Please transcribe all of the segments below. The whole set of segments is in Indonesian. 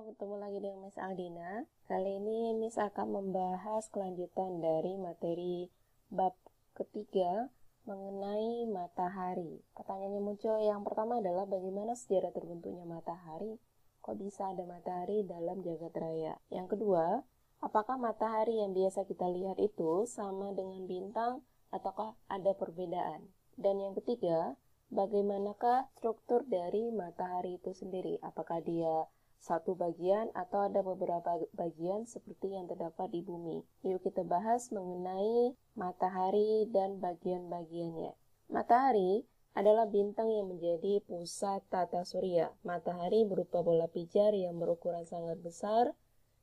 bertemu lagi dengan Miss Aldina. Kali ini Miss akan membahas kelanjutan dari materi bab ketiga mengenai matahari. Pertanyaan yang muncul yang pertama adalah bagaimana sejarah terbentuknya matahari? Kok bisa ada matahari dalam jagat raya? Yang kedua, apakah matahari yang biasa kita lihat itu sama dengan bintang ataukah ada perbedaan? Dan yang ketiga, bagaimanakah struktur dari matahari itu sendiri? Apakah dia satu bagian atau ada beberapa bagian seperti yang terdapat di bumi. Yuk kita bahas mengenai matahari dan bagian-bagiannya. Matahari adalah bintang yang menjadi pusat tata surya. Matahari berupa bola pijar yang berukuran sangat besar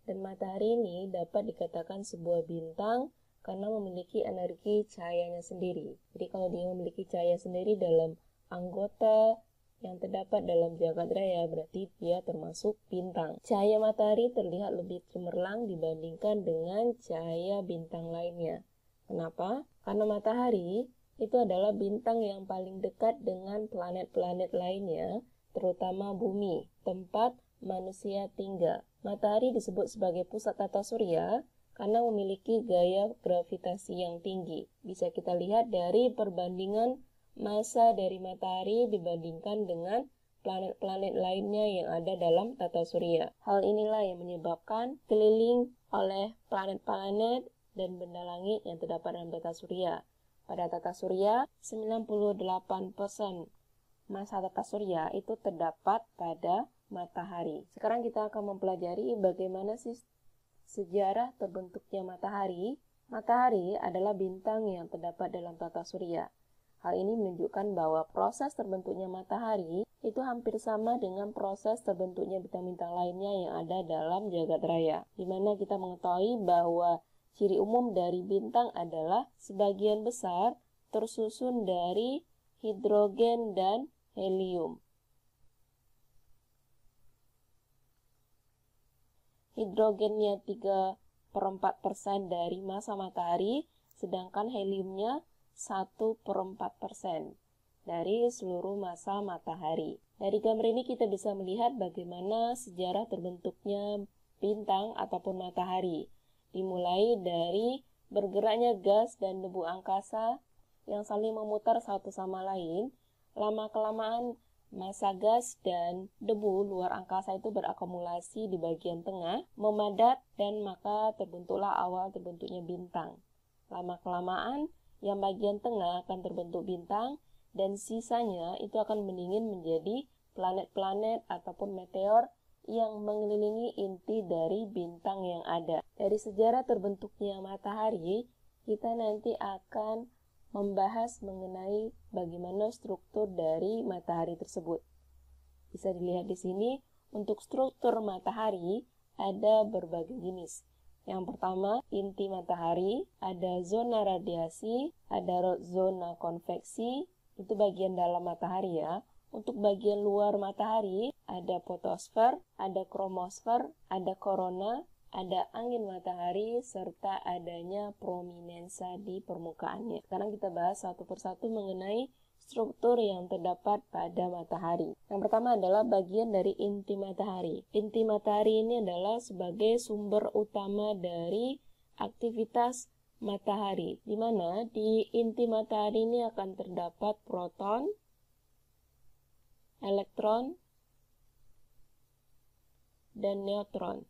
dan matahari ini dapat dikatakan sebuah bintang karena memiliki energi cahayanya sendiri. Jadi kalau dia memiliki cahaya sendiri dalam anggota yang terdapat dalam jagat raya berarti dia termasuk bintang. Cahaya matahari terlihat lebih cemerlang dibandingkan dengan cahaya bintang lainnya. Kenapa? Karena matahari itu adalah bintang yang paling dekat dengan planet-planet lainnya, terutama bumi, tempat manusia tinggal. Matahari disebut sebagai pusat tata surya karena memiliki gaya gravitasi yang tinggi. Bisa kita lihat dari perbandingan masa dari matahari dibandingkan dengan planet-planet lainnya yang ada dalam tata surya. Hal inilah yang menyebabkan keliling oleh planet-planet dan benda langit yang terdapat dalam tata surya. Pada tata surya, 98% masa tata surya itu terdapat pada matahari. Sekarang kita akan mempelajari bagaimana sih sejarah terbentuknya matahari. Matahari adalah bintang yang terdapat dalam tata surya. Hal ini menunjukkan bahwa proses terbentuknya matahari itu hampir sama dengan proses terbentuknya bintang-bintang lainnya yang ada dalam jagat raya, di mana kita mengetahui bahwa ciri umum dari bintang adalah sebagian besar tersusun dari hidrogen dan helium. Hidrogennya 3 per 4 persen dari masa matahari, sedangkan heliumnya 1 per 4 persen dari seluruh masa matahari. Dari gambar ini kita bisa melihat bagaimana sejarah terbentuknya bintang ataupun matahari, dimulai dari bergeraknya gas dan debu angkasa yang saling memutar satu sama lain. Lama-kelamaan massa gas dan debu luar angkasa itu berakumulasi di bagian tengah, memadat dan maka terbentuklah awal terbentuknya bintang. Lama-kelamaan yang bagian tengah akan terbentuk bintang, dan sisanya itu akan mendingin menjadi planet-planet ataupun meteor yang mengelilingi inti dari bintang yang ada. Dari sejarah terbentuknya matahari, kita nanti akan membahas mengenai bagaimana struktur dari matahari tersebut. Bisa dilihat di sini, untuk struktur matahari ada berbagai jenis yang pertama, inti matahari, ada zona radiasi, ada zona konveksi, itu bagian dalam matahari ya. Untuk bagian luar matahari, ada fotosfer, ada kromosfer, ada korona, ada angin matahari serta adanya prominensa di permukaannya. Sekarang kita bahas satu persatu mengenai struktur yang terdapat pada matahari. Yang pertama adalah bagian dari inti matahari. Inti matahari ini adalah sebagai sumber utama dari aktivitas matahari, di mana di inti matahari ini akan terdapat proton, elektron, dan neutron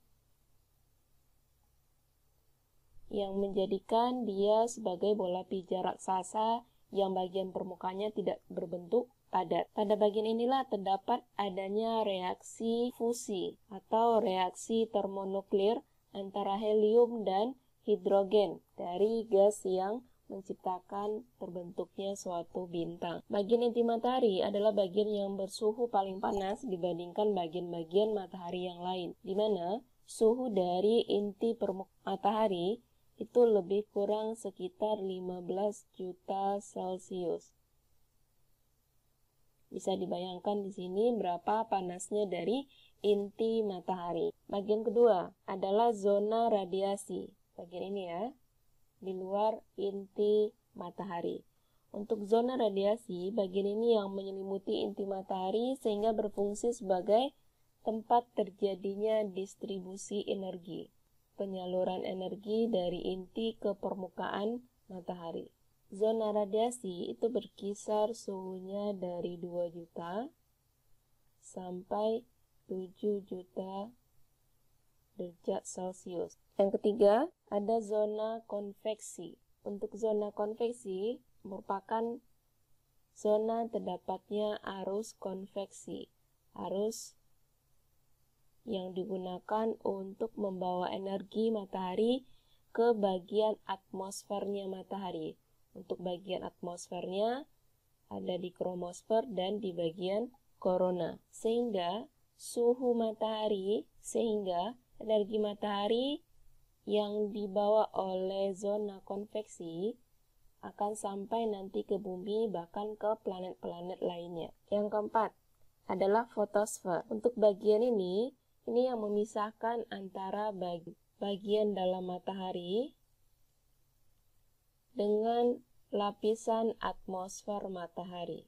yang menjadikan dia sebagai bola pijarak raksasa yang bagian permukaannya tidak berbentuk padat. Pada bagian inilah terdapat adanya reaksi fusi atau reaksi termonuklir antara helium dan hidrogen dari gas yang menciptakan terbentuknya suatu bintang. Bagian inti matahari adalah bagian yang bersuhu paling panas dibandingkan bagian-bagian matahari yang lain, di mana suhu dari inti permukaan matahari itu lebih kurang sekitar 15 juta Celcius. Bisa dibayangkan di sini berapa panasnya dari inti matahari. Bagian kedua adalah zona radiasi. Bagian ini ya, di luar inti matahari. Untuk zona radiasi, bagian ini yang menyelimuti inti matahari sehingga berfungsi sebagai tempat terjadinya distribusi energi penyaluran energi dari inti ke permukaan matahari. Zona radiasi itu berkisar suhunya dari 2 juta sampai 7 juta derajat Celcius. Yang ketiga, ada zona konveksi. Untuk zona konveksi merupakan zona terdapatnya arus konveksi. Arus yang digunakan untuk membawa energi matahari ke bagian atmosfernya matahari. Untuk bagian atmosfernya ada di kromosfer dan di bagian korona. Sehingga suhu matahari sehingga energi matahari yang dibawa oleh zona konveksi akan sampai nanti ke bumi bahkan ke planet-planet lainnya. Yang keempat adalah fotosfer. Untuk bagian ini ini yang memisahkan antara bagian dalam matahari dengan lapisan atmosfer matahari.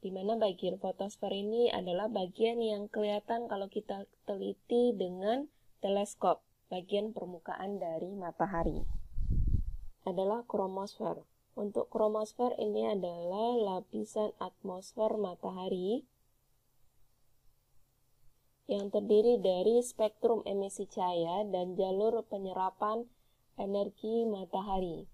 Di mana bagian fotosfer ini adalah bagian yang kelihatan kalau kita teliti dengan teleskop, bagian permukaan dari matahari. Adalah kromosfer. Untuk kromosfer ini adalah lapisan atmosfer matahari yang terdiri dari spektrum emisi cahaya dan jalur penyerapan energi matahari.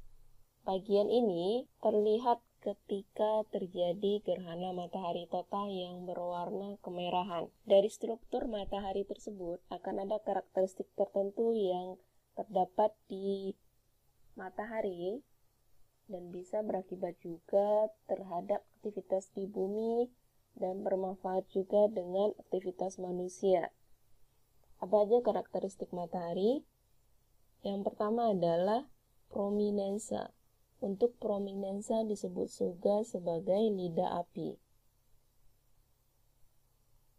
Bagian ini terlihat ketika terjadi gerhana matahari total yang berwarna kemerahan. Dari struktur matahari tersebut akan ada karakteristik tertentu yang terdapat di matahari dan bisa berakibat juga terhadap aktivitas di bumi dan bermanfaat juga dengan aktivitas manusia. Apa aja karakteristik matahari? Yang pertama adalah prominensa. Untuk prominensa disebut juga sebagai lidah api.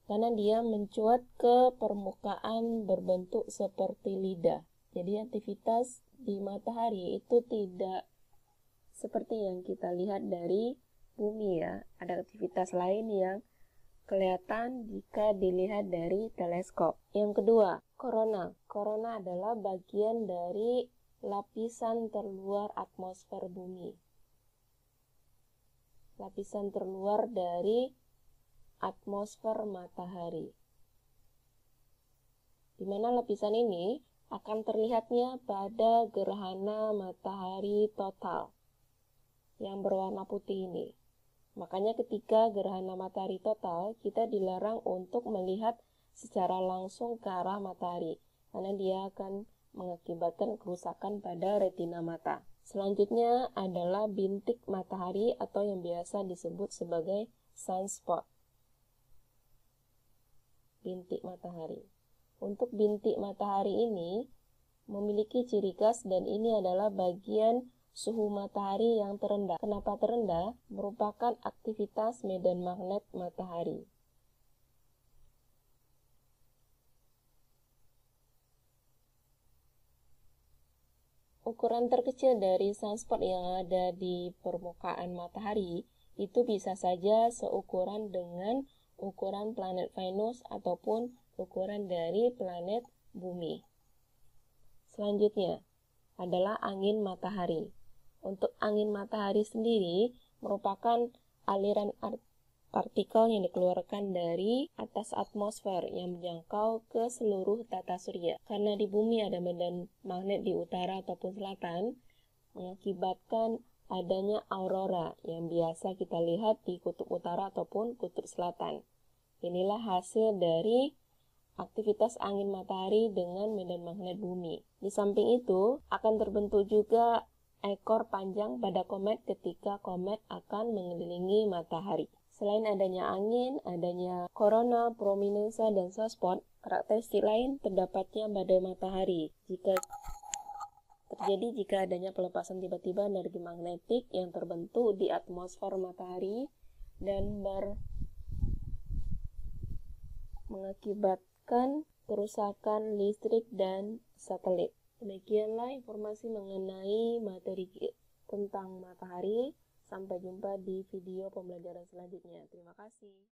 Karena dia mencuat ke permukaan berbentuk seperti lidah. Jadi aktivitas di matahari itu tidak seperti yang kita lihat dari bumi ya. Ada aktivitas lain yang kelihatan jika dilihat dari teleskop. Yang kedua, korona. Korona adalah bagian dari lapisan terluar atmosfer bumi. Lapisan terluar dari atmosfer matahari. Di mana lapisan ini akan terlihatnya pada gerhana matahari total yang berwarna putih ini. Makanya ketika gerhana matahari total, kita dilarang untuk melihat secara langsung ke arah matahari, karena dia akan mengakibatkan kerusakan pada retina mata. Selanjutnya adalah bintik matahari atau yang biasa disebut sebagai sunspot. Bintik matahari. Untuk bintik matahari ini memiliki ciri khas dan ini adalah bagian suhu matahari yang terendah. Kenapa terendah? Merupakan aktivitas medan magnet matahari. Ukuran terkecil dari sunspot yang ada di permukaan matahari itu bisa saja seukuran dengan ukuran planet Venus ataupun ukuran dari planet bumi. Selanjutnya adalah angin matahari. Untuk angin matahari sendiri merupakan aliran partikel yang dikeluarkan dari atas atmosfer yang menjangkau ke seluruh tata surya. Karena di bumi ada medan magnet di utara ataupun selatan, mengakibatkan adanya aurora yang biasa kita lihat di kutub utara ataupun kutub selatan. Inilah hasil dari aktivitas angin matahari dengan medan magnet bumi. Di samping itu, akan terbentuk juga ekor panjang pada komet ketika komet akan mengelilingi matahari. Selain adanya angin, adanya corona, prominensa, dan sunspot, karakteristik lain terdapatnya pada matahari. Jika terjadi jika adanya pelepasan tiba-tiba energi magnetik yang terbentuk di atmosfer matahari dan ber mengakibatkan kerusakan listrik dan satelit. Demikianlah informasi mengenai materi tentang matahari. Sampai jumpa di video pembelajaran selanjutnya. Terima kasih.